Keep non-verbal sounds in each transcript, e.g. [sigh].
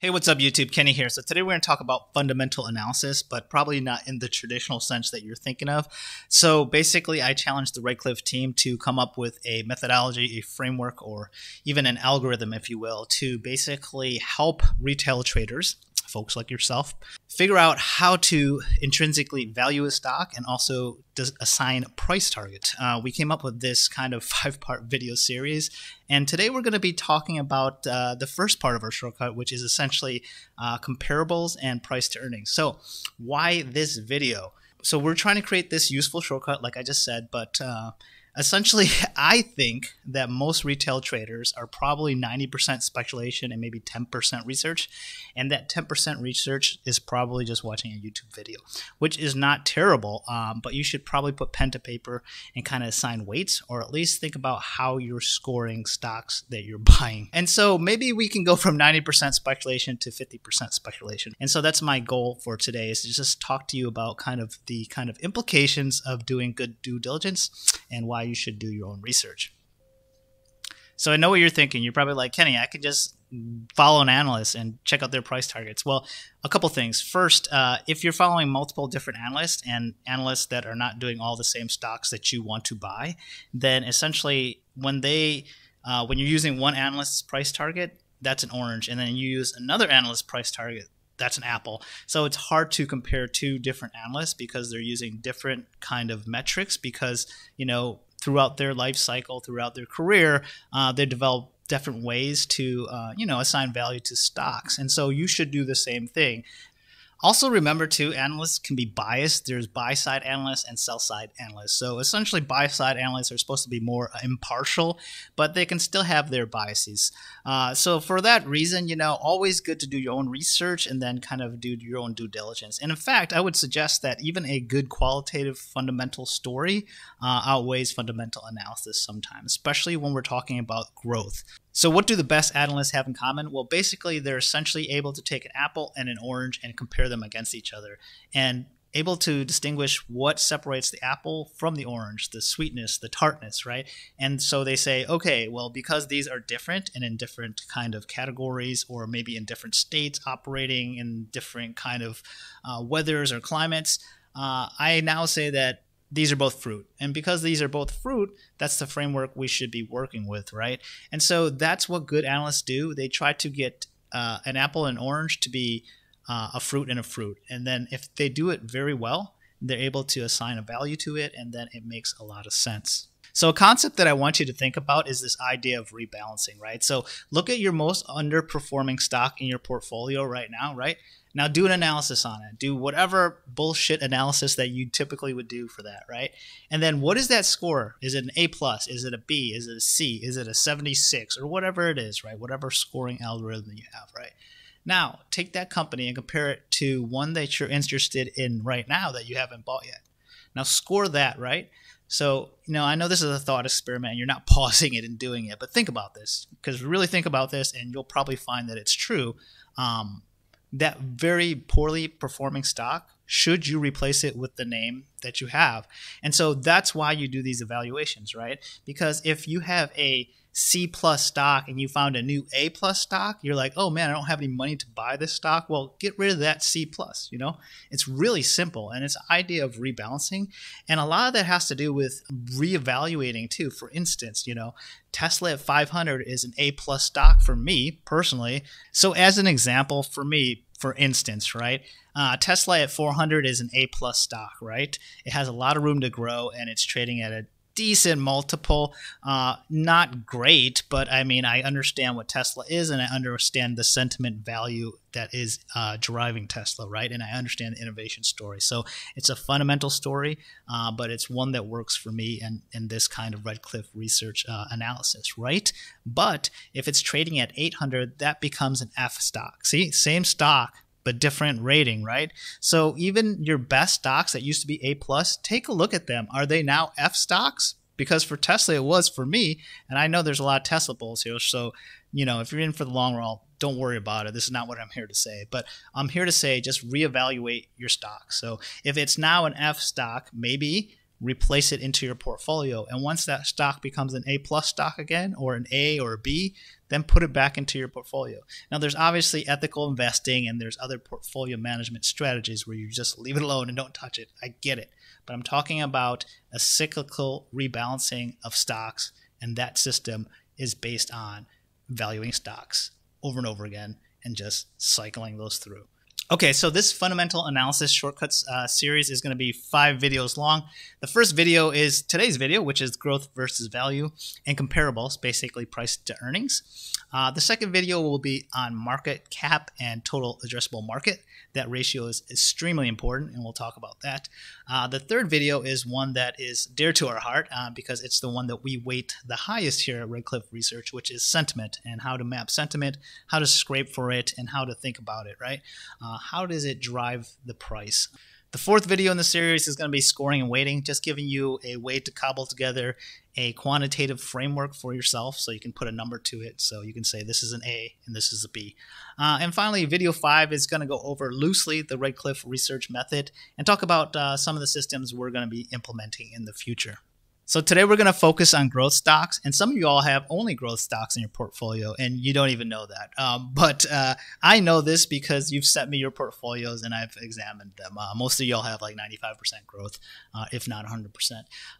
Hey, what's up, YouTube? Kenny here. So, today we're going to talk about fundamental analysis, but probably not in the traditional sense that you're thinking of. So, basically, I challenged the Redcliffe team to come up with a methodology, a framework, or even an algorithm, if you will, to basically help retail traders folks like yourself, figure out how to intrinsically value a stock and also assign a price target. Uh, we came up with this kind of [laughs] five part video series, and today we're going to be talking about uh, the first part of our shortcut, which is essentially uh, comparables and price to earnings. So, why this video? So, we're trying to create this useful shortcut, like I just said, but uh, essentially, [laughs] I think that most retail traders are probably 90% speculation and maybe 10% research. And that 10% research is probably just watching a YouTube video, which is not terrible, um, but you should probably put pen to paper and kind of assign weights or at least think about how you're scoring stocks that you're [laughs] buying. And so maybe we can go from 90% speculation to 50% speculation. And so that's my goal for today is to just talk to you about kind of the kind of implications of doing good due diligence and why you should do your own research. So I know what you're thinking. You're probably like, Kenny, I could just follow an analyst and check out their price targets. Well, a couple things. First, uh, if you're following multiple different analysts and analysts that are not doing all the same stocks that you want to buy, then essentially when they uh, when you're using one analyst's price target, that's an orange, and then you use another analyst's price target, that's an apple. So it's hard to compare two different analysts because they're using different kind of metrics because, you know, throughout their life cycle, throughout their career, uh, they develop different ways to uh, you know assign value to stocks and so you should do the same thing also, remember too, analysts can be biased. There's buy side analysts and sell side analysts. So, essentially, buy side analysts are supposed to be more uh, impartial, but they can still have their biases. Uh, so, for that reason, you know, always good to do your own research and then kind of do your own due diligence. And in fact, I would suggest that even a good qualitative fundamental story uh, outweighs fundamental analysis sometimes, especially when we're talking about growth. So, what do the best analysts have in common? Well, basically, they're essentially able to take an apple and an orange and compare them against each other and able to distinguish what separates the apple from the orange, the sweetness, the tartness, right? And so they say, okay, well, because these are different and in different kind of categories or maybe in different states operating in different kind of uh, weathers or climates, uh, I now say that these are both fruit. And because these are both fruit, that's the framework we should be working with, right? And so that's what good analysts do. They try to get uh, an apple and orange to be uh, a fruit and a fruit. And then if they do it very well, they're able to assign a value to it, and then it makes a lot of sense. So a concept that I want you to think about is this idea of rebalancing, right? So look at your most underperforming stock in your portfolio right now, right? Now do an analysis on it. Do whatever bullshit analysis that you typically would do for that, right? And then what is that score? Is it an A plus? Is it a B? Is it a C? Is it a 76 or whatever it is, right? Whatever scoring algorithm you have, right? Now, take that company and compare it to one that you're interested in right now that you haven't bought yet. Now, score that, right? So, you know, I know this is a thought experiment and you're not [laughs] pausing it and doing it, but think about this because really think about this and you'll probably find that it's true. Um, that very poorly performing stock should you replace it with the name that you have? And so that's why you do these evaluations, right? Because if you have a C plus stock and you found a new A plus stock, you're like, oh man, I don't have any money to buy this stock. Well, get rid of that C plus, you know? It's really simple and it's idea of rebalancing. And a lot of that has to do with reevaluating too. For instance, you know, Tesla at 500 is an A plus stock for me personally. So as an example, for me for instance, right? Uh, Tesla at 400 is an A plus stock, right? It has a lot of room to grow and it's trading at a decent multiple. Uh, not great, but I mean, I understand what Tesla is and I understand the sentiment value that is uh, driving Tesla, right? And I understand the innovation story. So it's a fundamental story, uh, but it's one that works for me and in, in this kind of Redcliffe research uh, analysis, right? But if it's trading at 800, that becomes an F stock. See, same stock, but different rating, right? So even your best stocks that used to be A plus, take a look at them. Are they now F stocks? because for Tesla it was for me, and I know there's a lot of Tesla bulls here. So, you know, if you're in for the long haul, don't worry about it. This is not what I'm here to say, but I'm here to say just reevaluate your stock. So, if it's now an F stock, maybe replace it into your portfolio. And once that stock becomes an A plus stock again, or an A or a B, then put it back into your portfolio. Now, there's obviously ethical investing and there's other portfolio management strategies where you just leave it alone and don't touch it. I get it but I'm talking about a cyclical rebalancing of stocks, and that system is based on valuing stocks over and over again and just cycling those through. Okay, so this fundamental analysis shortcuts uh, series is going to be five videos long. The first video is today's video, which is growth versus value and comparables, basically price to earnings. Uh, the second video will be on market cap and total addressable market. That ratio is extremely important, and we'll talk about that. Uh, the third video is one that is dear to our heart uh, because it's the one that we weight the highest here at Redcliffe Research, which is sentiment and how to map sentiment, how to scrape for it, and how to think about it, right? Uh, how does it drive the price? The fourth video in the series is going to be scoring and weighting, just giving you a way to cobble together a quantitative framework for yourself so you can put a number to it. So you can say this is an A and this is a B. Uh, and finally, video five is going to go over loosely the Redcliffe research method and talk about uh, some of the systems we're going to be implementing in the future. So today we're going to focus on growth stocks, and some of you all have only growth stocks in your portfolio, and you don't even know that. Um, [laughs] but uh, I know this because you've sent me your portfolios, and I've examined them. Uh, most of y'all have like 95% growth, uh, if not 100%.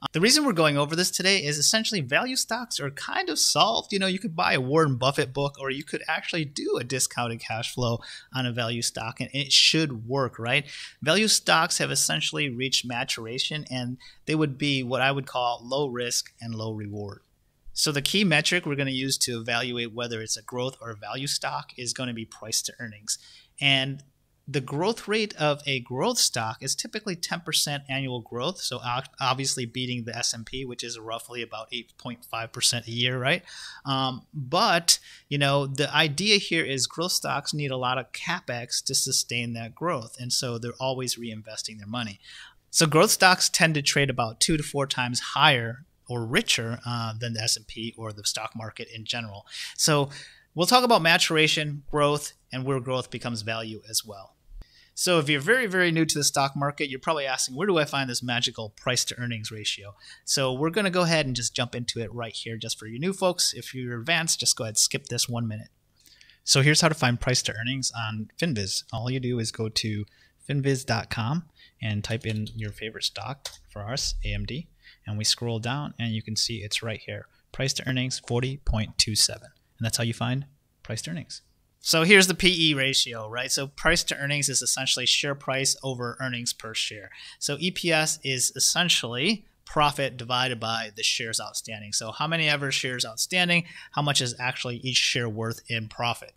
Uh, the reason we're going over this today is essentially value stocks are kind of solved. You know, you could buy a Warren Buffett book, or you could actually do a discounted cash flow on a value stock, and it should work, right? Value stocks have essentially reached maturation, and they would be what I would call about low risk and low reward. So the key metric we're going to use to evaluate whether it's a growth or a value stock is going to be price to earnings. And the growth rate of a growth stock is typically 10% annual growth, so obviously beating the S&P, which is roughly about 8.5% a year, right? Um, but you know, the idea here is growth stocks need a lot of capex to sustain that growth, and so they're always reinvesting their money. So growth stocks tend to trade about two to four times higher or richer uh, than the S&P or the stock market in general. So we'll talk about maturation, growth, and where growth becomes value as well. So if you're very, very new to the stock market, you're probably asking, where do I find this magical price to earnings ratio? So we're going to go ahead and just jump into it right here just for you new folks. If you're advanced, just go ahead skip this one minute. So here's how to find price to earnings on FinViz. All you do is go to finviz.com and type in your favorite stock for us, AMD, and we scroll down and you can see it's right here. Price to earnings 40.27. And that's how you find price to earnings. So here's the PE ratio, right? So price to earnings is essentially share price over earnings per share. So EPS is essentially profit divided by the shares outstanding. So how many ever shares outstanding, how much is actually each share worth in profit.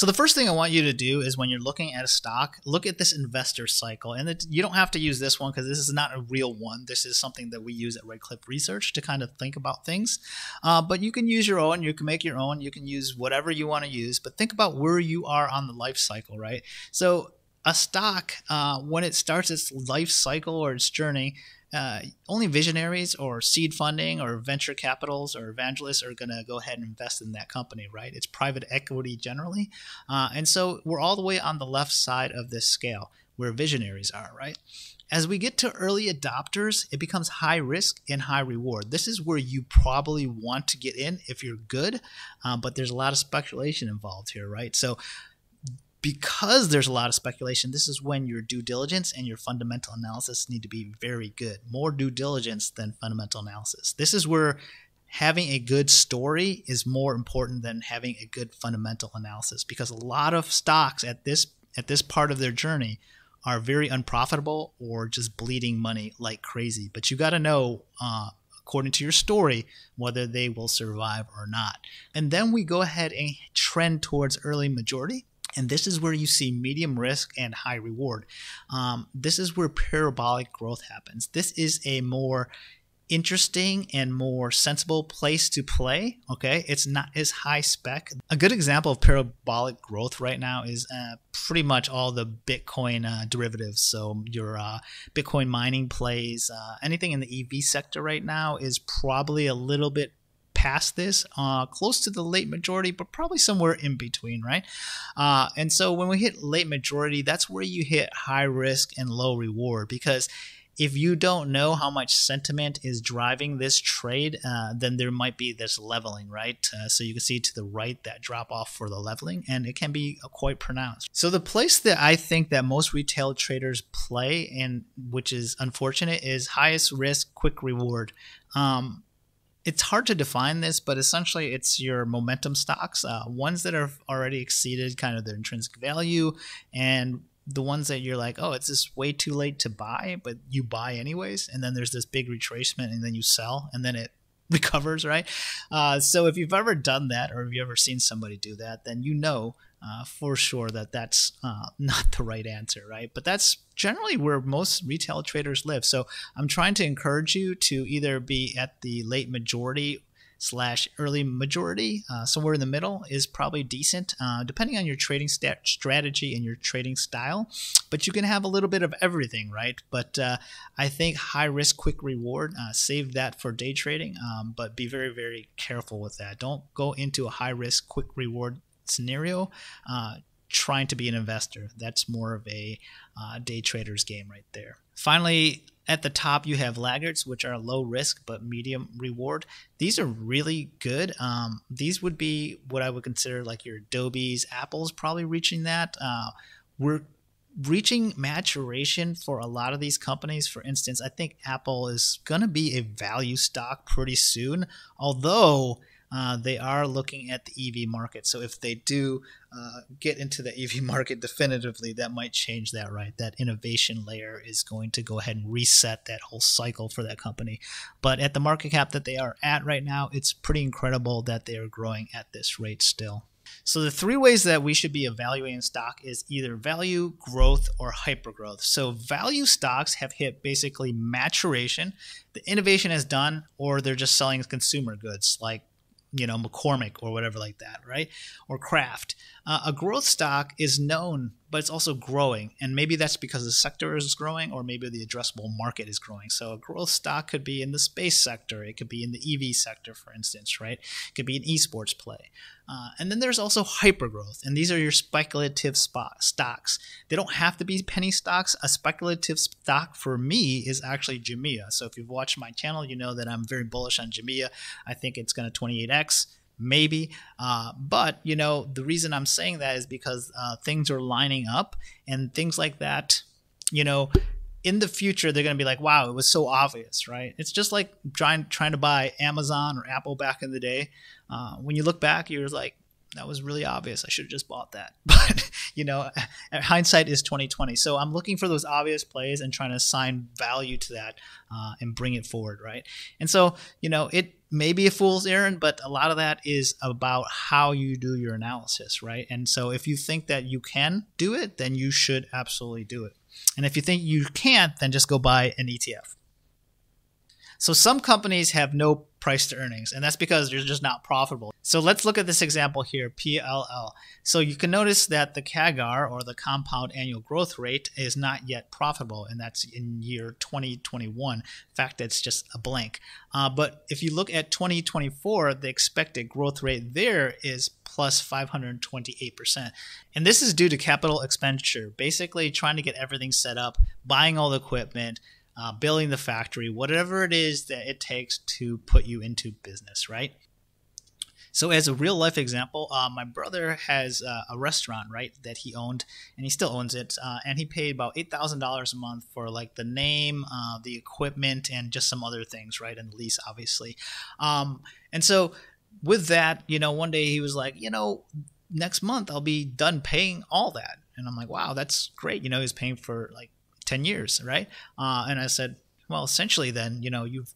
So the first thing I want you to do is when you're looking at a stock, look at this investor cycle. And it, you don't have to use this one because this is not a real one. This is something that we use at Red Research to kind of think about things. Uh, but you can use your own. You can make your own. You can use whatever you want to use. But think about where you are on the life cycle, right? So a stock, uh, when it starts its life cycle or its journey, uh, only visionaries or seed funding or venture capitals or evangelists are going to go ahead and invest in that company, right? It's private equity generally. Uh, and so we're all the way on the left side of this scale where visionaries are, right? As we get to early adopters, it becomes high risk and high reward. This is where you probably want to get in if you're good, um, but there's a lot of speculation involved here, right? So because there's a lot of speculation, this is when your due diligence and your fundamental analysis need to be very good. More due diligence than fundamental analysis. This is where having a good story is more important than having a good fundamental analysis because a lot of stocks at this at this part of their journey are very unprofitable or just bleeding money like crazy. But you got to know uh, according to your story whether they will survive or not. And then we go ahead and trend towards early majority and this is where you see medium risk and high reward. Um, this is where parabolic growth happens. This is a more interesting and more sensible place to play. Okay, it's not as high spec. A good example of parabolic growth right now is uh, pretty much all the Bitcoin uh, derivatives. So your uh, Bitcoin mining plays, uh, anything in the EV sector right now is probably a little bit past this, uh, close to the late majority, but probably somewhere in between, right? Uh, and so when we hit late majority, that's where you hit high risk and low reward because if you don't know how much sentiment is driving this trade, uh, then there might be this leveling, right? Uh, so you can see to the right that drop off for the leveling, and it can be uh, quite pronounced. So the place that I think that most retail traders play, and which is unfortunate, is highest risk, quick reward. Um, it's hard to define this, but essentially it's your momentum stocks, uh, ones that have already exceeded kind of their intrinsic value, and the ones that you're like, oh, it's just way too late to buy, but you buy anyways, and then there's this big retracement, and then you sell, and then it [laughs] recovers, right? Uh, so if you've ever done that, or if you ever seen somebody do that, then you know uh, for sure that that's uh, [laughs] not the right answer, right? But that's generally where most retail traders live. So I'm trying to encourage you to either be at the late majority slash early majority, uh, somewhere in the middle is probably decent, uh, depending on your trading strategy and your trading style. But you can have a little bit of everything, right? But uh, I think high risk, quick reward, uh, save that for day trading, um, but be very, very careful with that. Don't go into a high risk, quick reward scenario, uh, trying to be an investor. That's more of a uh, day trader's game right there. Finally, at the top, you have laggards, which are low risk but medium reward. These are really good. Um, these would be what I would consider like your Adobe's, Apple's, probably reaching that. Uh, we're reaching maturation for a lot of these companies. For instance, I think Apple is going to be a value stock pretty soon, although uh, they are looking at the EV market. So if they do uh, get into the [laughs] EV market definitively, that might change that, right? That innovation layer is going to go ahead and reset that whole cycle for that company. But at the market cap that they are at right now, it's pretty incredible that they are growing at this rate still. So the three ways that we should be evaluating stock is either value, growth, or hypergrowth. So value stocks have hit basically maturation, the innovation is done, or they're just selling consumer goods like you know McCormick or whatever like that, right? Or Kraft. Uh, a growth stock is known, but it's also growing. And maybe that's because the sector is growing, or maybe the addressable market is growing. So a growth stock could be in the space sector, it could be in the EV sector, for instance, right? It could be an esports play. Uh, and then there's also hypergrowth, and these are your speculative spot, stocks. They don't have to be penny stocks. A speculative stock for me is actually Jamia. So if you've watched my channel, you know that I'm very bullish on Jamia. I think it's going to 28x maybe. Uh, but you know, the reason I'm saying that is because uh, things are lining up and things like that. You know, in the future they're going to be like, "Wow, it was so obvious, right?" It's just like trying trying to buy Amazon or Apple back in the day. Uh, when you look back, you're like, that was really obvious. I should have just bought that. [laughs] But you know, hindsight is twenty twenty. So I'm looking for those obvious plays and trying to assign value to that uh, and bring it forward, right? And so you know, it may be a fool's errand, but a lot of that is about how you do your analysis, right? And so if you think that you can do it, then you should absolutely do it. And if you think you can't, then just go buy an ETF. So some companies have no price to earnings, and that's because they're just not profitable. So let's look at this example here, PLL. So you can notice that the CAGR, or the compound annual growth rate, is not yet profitable, and that's in year 2021. In fact, it's just a blank. Uh, but if you look at 2024, the expected growth rate there is plus 528%. And this is due to capital expenditure, basically trying to get everything set up, buying all the equipment, uh, building the factory, whatever it is that it takes to put you into business, right? So, as a real life example, uh, my brother has uh, a restaurant, right, that he owned, and he still owns it. Uh, and he paid about eight thousand dollars a month for like the name, uh, the equipment, and just some other things, right, and the lease, obviously. Um, and so, with that, you know, one day he was like, you know, next month I'll be done paying all that, and I'm like, wow, that's great. You know, he's paying for like 10 years, right? Uh, and I said, well, essentially then, you know, you've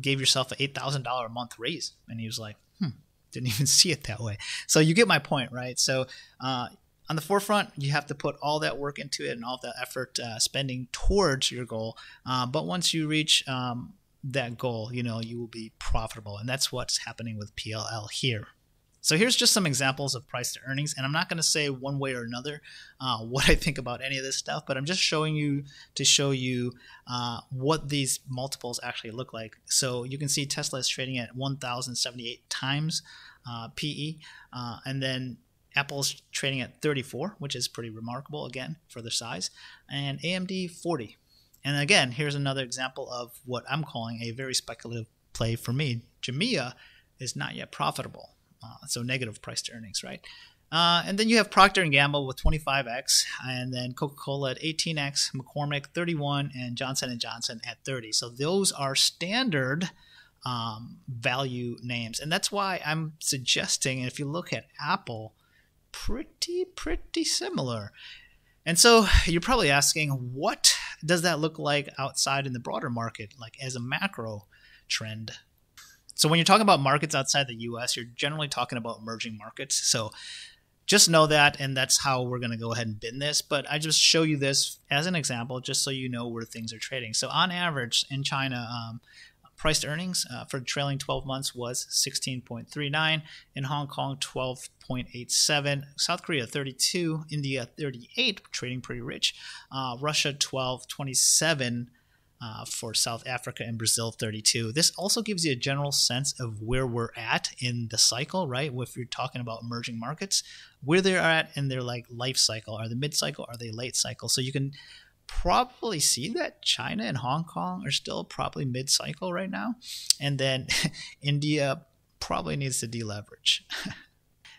gave yourself an $8,000 a month raise. And he was like, hmm, didn't [laughs] even see it that way. So you get my point, right? So uh, on the forefront, you have to put all that work into it and all that effort uh, spending towards your goal. Uh, but once you reach um, that goal, you know, you will be profitable. And that's what's happening with PLL here. So here's just some examples of price to earnings, and I'm not going to say one way or another uh, what I think about any of this stuff, but I'm just showing you to show you uh, what these multiples actually look like. So you can see Tesla is trading at 1,078 times uh, PE, uh, and then Apple's trading at 34, which is pretty remarkable again for their size, and AMD 40. And again, here's another example of what I'm calling a very speculative play for me. Jamia is not yet profitable. Uh, so negative price to earnings, right? Uh, and then you have Procter and Gamble with 25x, and then Coca-Cola at 18x, McCormick 31, and Johnson and Johnson at 30. So those are standard um, value names, and that's why I'm suggesting. And if you look at Apple, pretty pretty similar. And so you're probably asking, what does that look like outside in the broader market, like as a macro trend? So when you're talking about markets outside the US, you're generally talking about emerging markets. So just know that and that's how we're going to go ahead and bin this but i just show you this as an example just so you know where things are trading so on average in china um, price earnings uh, for trailing 12 months was 16.39 in hong kong 12.87 south korea 32 india 38 trading pretty rich uh, russia 12 27 uh, for South Africa and Brazil 32. This also gives you a general sense of where we're at in the cycle, right? If you're talking about emerging markets, where they're at in their like life cycle. Are they mid cycle? Are they late cycle? So you can probably see that China and Hong Kong are still probably mid cycle right now. And then [laughs] India probably needs to deleverage. [laughs]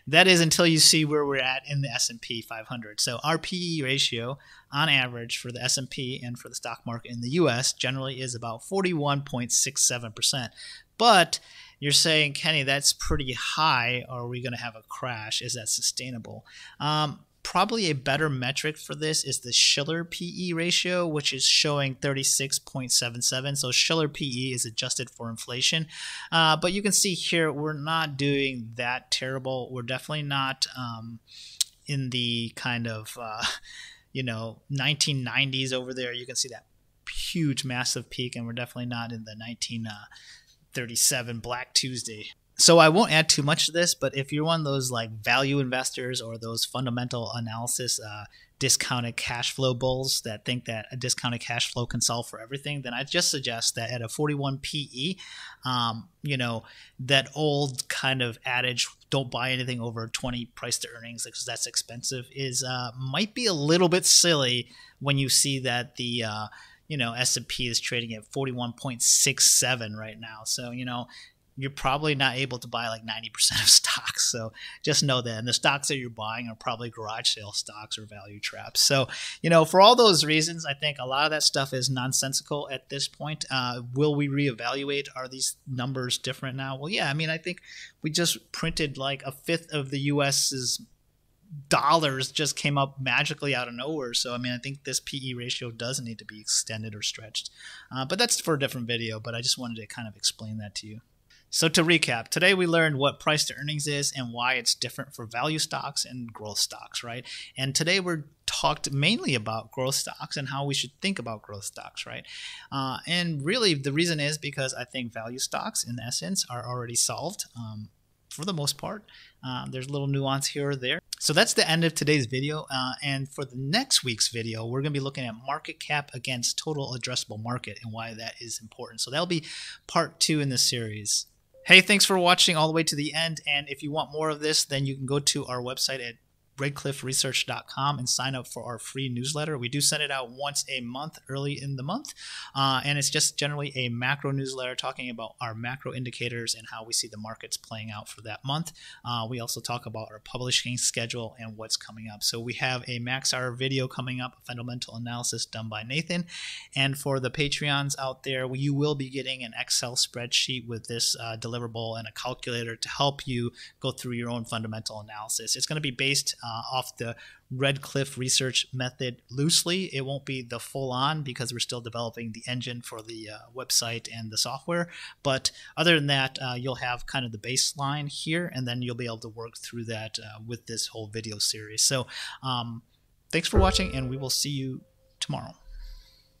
That is until you see where we're at in the S&P 500. So our PE ratio on average for the S&P and for the stock market in the US generally is about 41.67%. But you're saying, Kenny, that's pretty high. Are we going to have a crash? Is that sustainable? Um, probably a better metric for this is the Schiller PE ratio, which is showing 36.77. So Schiller PE is adjusted for inflation. Uh, but you can see here, we're not doing that terrible. We're definitely not um, in the kind of, uh, you know, 1990s over there. You can see that huge, massive peak, and we're definitely not in the 1937 uh, Black Tuesday. So I won't add too much to this, but if you're one of those like value investors or those fundamental analysis uh, discounted cash flow bulls that think that a discounted cash flow can solve for everything, then I just suggest that at a 41 PE, um, you know, that old kind of adage, don't buy anything over 20 price to earnings because that's expensive, is uh, might be a little bit silly when you see that the uh, you know S&P is trading at 41.67 right now. So, you know, you're probably not able to buy like 90% of [laughs] stocks. So just know that. And the stocks that you're buying are probably garage sale stocks or value traps. So, you know, for all those reasons, I think a lot of that stuff is nonsensical at this point. Uh, will we reevaluate? Are these numbers different now? Well, yeah. I mean, I think we just printed like a fifth of the US's dollars just came up magically out of nowhere. So I mean, I think this PE ratio does need to be extended or stretched, uh, but that's for a different video. But I just wanted to kind of explain that to you. So, to recap, today we learned what price to earnings is and why it's different for value stocks and growth stocks, right? And today we're talked mainly about growth stocks and how we should think about growth stocks, right? Uh, and really, the reason is because I think value stocks, in essence, are already solved um, for the most part. Uh, there's little nuance here or there. So that's the end of today's video. Uh, and for the next week's video, we're going to be looking at market cap against total addressable market and why that is important. So that'll be part two in the series. Hey, thanks for watching all the way to the end. And if you want more of this, then you can go to our website at redcliffresearch.com and sign up for our free newsletter. We do send it out once a month early in the month. Uh, and it's just generally a macro newsletter talking about our macro indicators and how we see the markets playing out for that month. Uh, we also talk about our publishing schedule and what's coming up. So we have a max hour video coming up, a fundamental analysis done by Nathan. And for the Patreons out there, you will be getting an Excel spreadsheet with this uh, deliverable and a calculator to help you go through your own fundamental analysis. It's going to be based uh, off the Redcliffe research method loosely. It won't be the full on because we're still developing the engine for the uh, website and the software. But other than that, uh, you'll have kind of the baseline here, and then you'll be able to work through that uh, with this whole video series. So um, thanks for watching, and we will see you tomorrow.